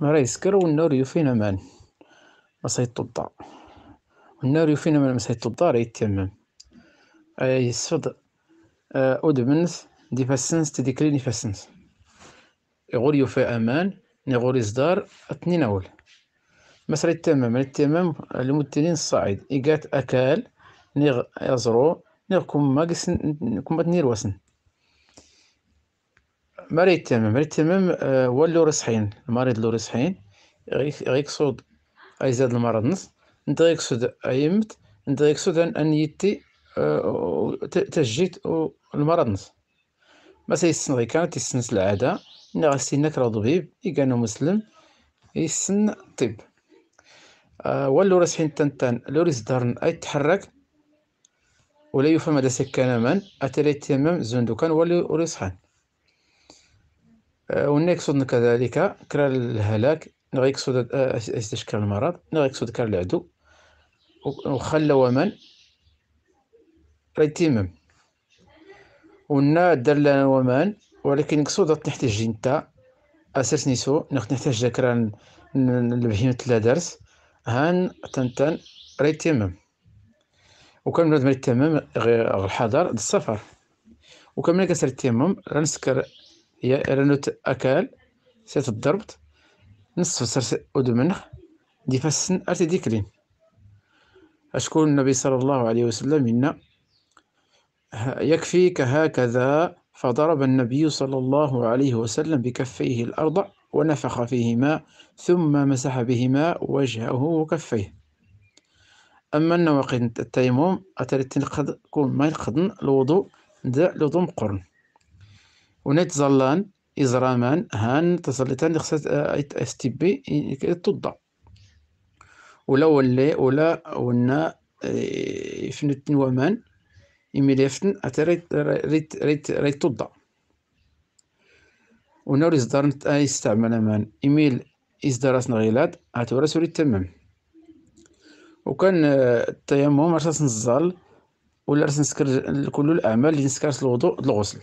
مرا يسكر والنار يفينا مان مسيط الدار والنار يفينا مان مسيط الدار يتمم آه، يسفض أدمنث آه، دي فاسنس تديكليني فاسنس يغور يوفى أمان نغور يصدار اثنين أول مسألة التمام التمام المدنين الصاعد إيقات أكال نغ يزرو نغ كما كما تنير وسن مريض تمام مريض تمام هو اللي رصحين المريض اللي رصحين اي زاد المرض نص انت غيقصد يمت انت غيقصد ان يتي تجيت المرض نص ما سيسن غي كان تيسنس العادة انا غسينك راه طبيب إيكانو مسلم يسن الطب واللوريس تان تنتان لوريس دارن أي تحرك ولا يفهم هذا سكان من أتريت تمام كان واللوريس حان آه، وإن يقصد كذلك كرا الهلاك نغ يقصد استشكال آه، المرض نغ يقصد كرا العدو وخلى ومن ريتيمم ونا دار لنا ومان ولكن يقصد تحتاج انت اساس نيسو نحتاج ذكرى البهيمة لا درس هان تنتن راه ريتيمم وكان بنادم ريتيمم غير الحضر السفر وكان ملي كسر التيمم رنسكر هي رنوت أكال سيت الضربت نصف سرس أدمنخ دي فسن أرتي ديكلين اشكون النبي صلى الله عليه وسلم إن يكفيك هكذا فضرب النبي صلى الله عليه وسلم بكفيه الأرض ونفخ فيهما ثم مسح بهما وجهه وكفيه أما النواقض التيمم أتريد قد كون ما ينقضن الوضوء دا لضم قرن ونتظلان إزرامان هان تظلتان خصات آه، اس تي بي تضى ولا ولي ولا ونا آه، يفنتن ومان يميل يفتن أتريت ريت ريت ريت تضى ونور إصدار آه، يستعمل أمان إيميل إصدار غيلاد أتورا سوري تمام وكان التيمم رساس نزال ولا رسنسكر كل الأعمال اللي نسكرس الوضوء الغسل